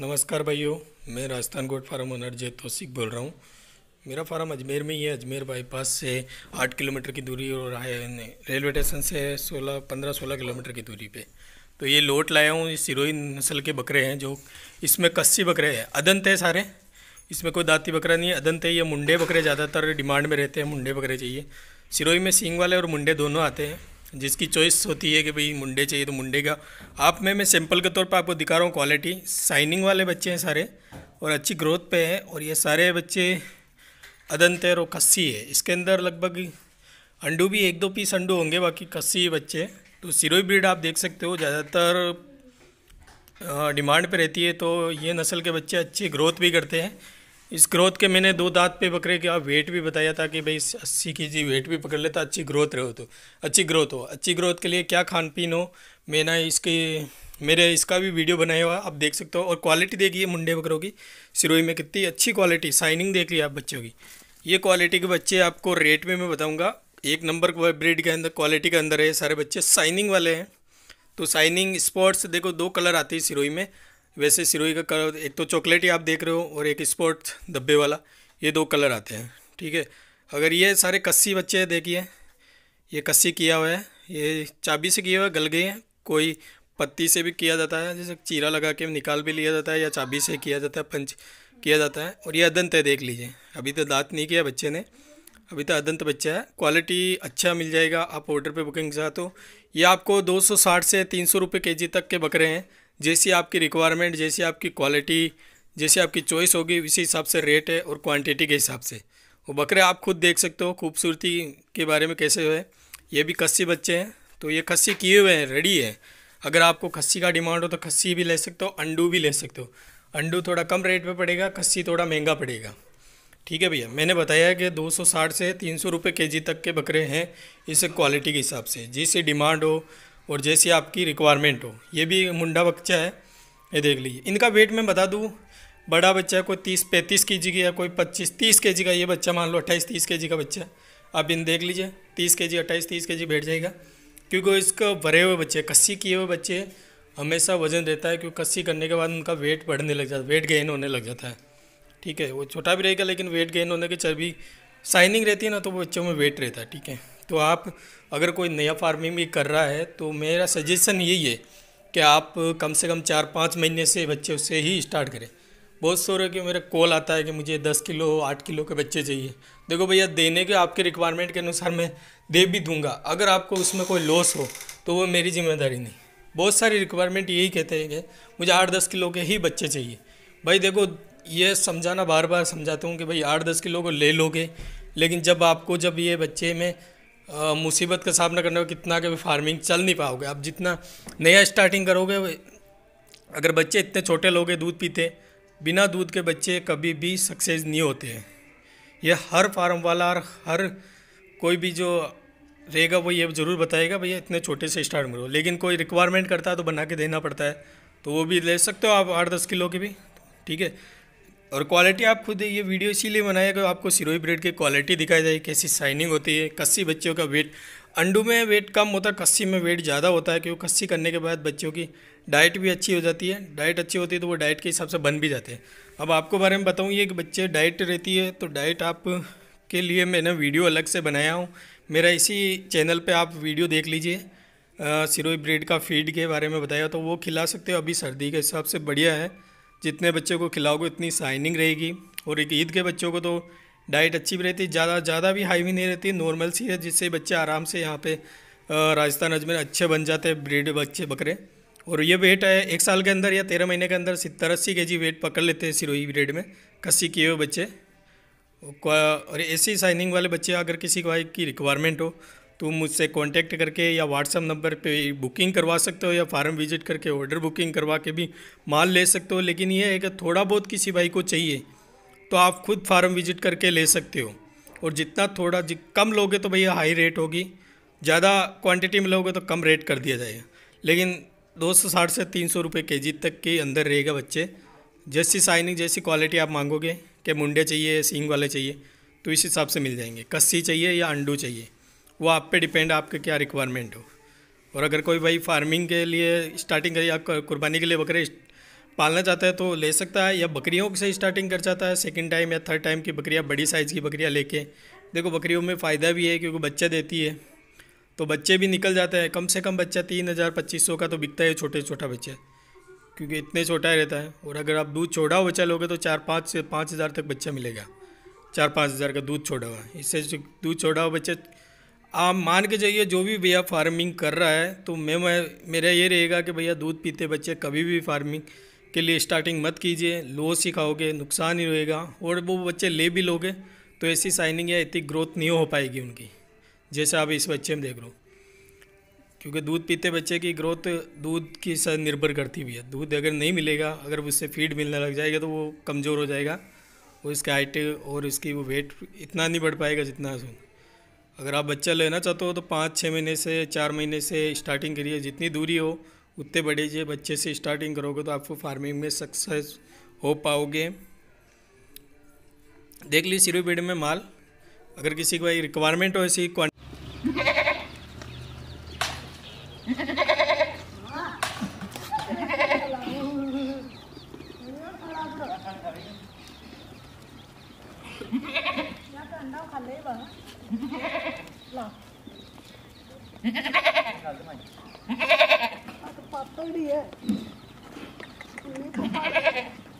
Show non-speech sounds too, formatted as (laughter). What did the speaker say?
नमस्कार भाइयों मैं राजस्थान गोट फार्म ओनर जय तो बोल रहा हूँ मेरा फार्म अजमेर में ही है अजमेर बाईपास से आठ किलोमीटर की दूरी और है रेलवे स्टेशन से सोलह पंद्रह सोलह किलोमीटर की दूरी पे तो ये लोट लाया हूँ ये सिरोही नस्ल के बकरे हैं जो इसमें कस्सी बकरे हैं अदंत है सारे इसमें कोई दाती बकरा नहीं है अदंत है ये मुंडे बकरे ज़्यादातर डिमांड में रहते हैं मुंडे बकरे चाहिए सिरोही में सींग वाले और मुंडे दोनों आते हैं जिसकी चॉइस होती है कि भाई मुंडे चाहिए तो मुंडे का आप में मैं सिंपल के तौर पर आपको दिखा रहा हूँ क्वालिटी साइनिंग वाले बच्चे हैं सारे और अच्छी ग्रोथ पे हैं और ये सारे बच्चे अदंतर और कस्सी है इसके अंदर लगभग अंडू भी एक दो पीस अंडू होंगे बाकी कस्सी बच्चे तो सिरोही ब्रीड आप देख सकते हो ज़्यादातर डिमांड पर रहती है तो ये नस्ल के बच्चे अच्छी ग्रोथ भी करते हैं इस ग्रोथ के मैंने दो दांत पे बकरे का वेट भी बताया था कि भाई अस्सी के जी वेट भी पकड़ लेता तो अच्छी ग्रोथ रहो तो अच्छी ग्रोथ हो अच्छी ग्रोथ के लिए क्या खान पीन हो मैंने इसके मेरे इसका भी वीडियो बनाया हुआ आप देख सकते हो और क्वालिटी देखिए मुंडे बकरों की सिरोई में कितनी अच्छी क्वालिटी साइनिंग देख ली आप बच्चों की ये क्वालिटी के बच्चे आपको रेट में मैं बताऊँगा एक नंबर ब्रिड के अंदर क्वालिटी के अंदर है सारे बच्चे साइनिंग वाले हैं तो साइनिंग स्पॉट्स देखो दो कलर आते हैं सिरोई में वैसे सिरोही का कलर एक तो चॉकलेट ही आप देख रहे हो और एक स्पोर्ट धब्बे वाला ये दो कलर आते हैं ठीक है अगर ये सारे कस्सी बच्चे हैं देखिए ये कस्सी किया हुआ है ये चाबी से किया हुआ गल गई है कोई पत्ती से भी किया जाता है जैसे चीरा लगा के निकाल भी लिया जाता है या चाबी से किया जाता है पंच किया जाता है और ये अदंत है देख लीजिए अभी तो दांत नहीं किया बच्चे ने अभी तो अदंत बच्चा है क्वालिटी अच्छा मिल जाएगा आप ऑर्डर पे बुकिंग से तो ये आपको 260 से तीन सौ रुपये के जी तक के बकरे हैं जैसी आपकी रिक्वायरमेंट जैसी आपकी क्वालिटी जैसी आपकी चॉइस होगी उसी हिसाब से रेट है और क्वांटिटी के हिसाब से वो बकरे आप खुद देख सकते हो खूबसूरती के बारे में कैसे हुए ये भी खस्सी बच्चे हैं तो ये खस्सी किए हुए हैं रेडी है अगर आपको खस्सी का डिमांड हो तो खस्सी भी ले सकते हो अंडू भी ले सकते हो अंडू थोड़ा कम रेट पर पड़ेगा खस्सी थोड़ा महंगा पड़ेगा ठीक है भैया मैंने बताया कि 260 से तीन सौ रुपये के जी तक के बकरे हैं इस क्वालिटी के हिसाब से जिससे डिमांड हो और जैसी आपकी रिक्वायरमेंट हो ये भी मुंडा बच्चा है ये देख लीजिए इनका वेट मैं बता दूँ बड़ा बच्चा है कोई तीस पैंतीस के जी का या कोई पच्चीस तीस के जी का ये बच्चा मान लो अट्ठाईस तीस के जी का बच्चा आप इन देख लीजिए तीस के जी अट्ठाईस तीस के जी बैठ जाएगा क्योंकि इसका भरे हुए बच्चे कस्सी किए हुए बच्चे हमेशा वजन रहता है क्योंकि कस्सी करने के बाद उनका वेट बढ़ने लग जाता है वेट गेन होने लग जाता है ठीक है वो छोटा भी रहेगा लेकिन वेट गेन होने की चर्बी साइनिंग रहती है ना तो वो बच्चों में वेट रहता है ठीक है तो आप अगर कोई नया फार्मिंग भी कर रहा है तो मेरा सजेशन यही है कि आप कम से कम चार पाँच महीने से बच्चे उससे ही स्टार्ट करें बहुत सो रहे कि मेरा कॉल आता है कि मुझे दस किलो आठ किलो के बच्चे चाहिए देखो भैया देने के आपके रिक्वायरमेंट के अनुसार मैं दे भी दूंगा अगर आपको उसमें कोई लॉस हो तो वो मेरी जिम्मेदारी नहीं बहुत सारी रिक्वायरमेंट यही कहते हैं कि मुझे आठ दस किलो के ही बच्चे चाहिए भाई देखो ये समझाना बार बार समझाता हूँ कि भाई आठ दस किलो को ले लोगे लेकिन जब आपको जब ये बच्चे में मुसीबत का सामना करना होगा कितना कभी फार्मिंग चल नहीं पाओगे आप जितना नया स्टार्टिंग करोगे अगर बच्चे इतने छोटे लोग दूध पीते बिना दूध के बच्चे कभी भी सक्सेस नहीं होते हैं यह हर फार्म वाला और हर कोई भी जो रहेगा वो ये ज़रूर बताएगा भैया इतने छोटे से स्टार्ट करो लेकिन कोई रिक्वायरमेंट करता है तो बना के देना पड़ता है तो वो भी ले सकते हो आप आठ दस किलो की भी ठीक है और क्वालिटी आप खुद ये वीडियो इसीलिए बनाया कि आपको सिरोही ब्रेड की क्वालिटी दिखाई जाए कैसी शाइनिंग होती है कस्सी बच्चों का वेट अंडू में वेट कम होता है कस्सी में वेट ज़्यादा होता है क्योंकि कस्सी करने के बाद बच्चों की डाइट भी अच्छी हो जाती है डाइट अच्छी होती है तो वो डाइट के हिसाब से बन भी जाते हैं अब आपको बारे में बताऊँ ये कि बच्चे डाइट रहती है तो डाइट आप के लिए मैंने वीडियो अलग से बनाया हूँ मेरा इसी चैनल पर आप वीडियो देख लीजिए सिरोही ब्रेड का फीड के बारे में बताया तो वो खिला सकते हो अभी सर्दी के हिसाब से बढ़िया है जितने बच्चों को खिलाओगे उतनी साइनिंग रहेगी और एक ईद के बच्चों को तो डाइट अच्छी भी रहती ज़्यादा ज़्यादा भी हाई भी नहीं रहती नॉर्मल सी है जिससे बच्चे आराम से यहाँ पे राजस्थान अजमेर अच्छे बन जाते हैं ब्रीड बच्चे बकरे और ये वेट है एक साल के अंदर या तेरह महीने के अंदर सत्तर अस्सी के जी वेट पकड़ लेते हैं सिरोही ब्रीड में कस्सी किए हुए बच्चे और ऐसी साइनिंग वाले बच्चे अगर किसी को की रिक्वायरमेंट हो तुम मुझसे कांटेक्ट करके या व्हाट्सअप नंबर पे बुकिंग करवा सकते हो या फार्म विजिट करके ऑर्डर बुकिंग करवा के भी माल ले सकते हो लेकिन ये है कि थोड़ा बहुत किसी भाई को चाहिए तो आप खुद फार्म विजिट करके ले सकते हो और जितना थोड़ा जि कम लोगे तो भैया हाई रेट होगी ज़्यादा क्वांटिटी में लोगे तो कम रेट कर दिया जाएगा लेकिन दो सौ साठ से तीन सौ रुपये के जी तक के अंदर रहेगा बच्चे जैसी साइनिंग जैसी क्वालिटी आप मांगोगे कि मुंडे चाहिए सींग वाले चाहिए तो इस हिसाब से मिल जाएंगे कस्सी चाहिए या अंडू चाहिए वो आप पे डिपेंड आपके क्या रिक्वायरमेंट हो और अगर कोई भाई फार्मिंग के लिए स्टार्टिंग करिए आपका कुर्बानी के लिए बकरे पालना चाहता है तो ले सकता है या बकरियों से स्टार्टिंग कर जाता है सेकेंड टाइम या थर्ड टाइम की बकरियाँ बड़ी साइज़ की बकरियाँ लेके देखो बकरियों में फ़ायदा भी है क्योंकि बच्चा देती है तो बच्चे भी निकल जाते हैं कम से कम बच्चा तीन हज़ार पच्चीस सौ का तो बिकता है छोटे छोटा बच्चा क्योंकि इतने छोटा ही रहता है और अगर आप दूध छोड़ा हुआ बच्चा लोगे तो चार पाँच से पाँच हज़ार तक बच्चा मिलेगा चार पाँच हज़ार का दूध छोड़ा हुआ इससे दूध छोड़ा हुआ बच्चा आप मान के जाइए जो भी भैया फार्मिंग कर रहा है तो मैं मेरा ये रहेगा कि भैया दूध पीते बच्चे कभी भी फार्मिंग के लिए स्टार्टिंग मत कीजिए लॉस ही खाओगे नुकसान ही रहेगा और वो बच्चे ले भी लोगे तो ऐसी साइनिंग या इतनी ग्रोथ नहीं हो पाएगी उनकी जैसे आप इस बच्चे में देख रहे हो क्योंकि दूध पीते बच्चे की ग्रोथ दूध की सर निर्भर करती भी है दूध अगर नहीं मिलेगा अगर उससे फीड मिलने लग जाएगा तो वो कमज़ोर हो जाएगा उसकी हाइट और उसकी वो वेट इतना नहीं बढ़ पाएगा जितना अगर आप बच्चा लेना चाहते हो तो पाँच छः महीने से चार महीने से स्टार्टिंग करिए जितनी दूरी हो उतने बड़े बच्चे से स्टार्टिंग करोगे तो आपको फार्मिंग में सक्सेस हो पाओगे देख लीजिए सिरो पेड़ में माल अगर किसी को रिक्वायरमेंट हो ऐसी Yeah. (laughs) มันเท่าคันได้เหรอหรอปรับตัวดีอ่ะ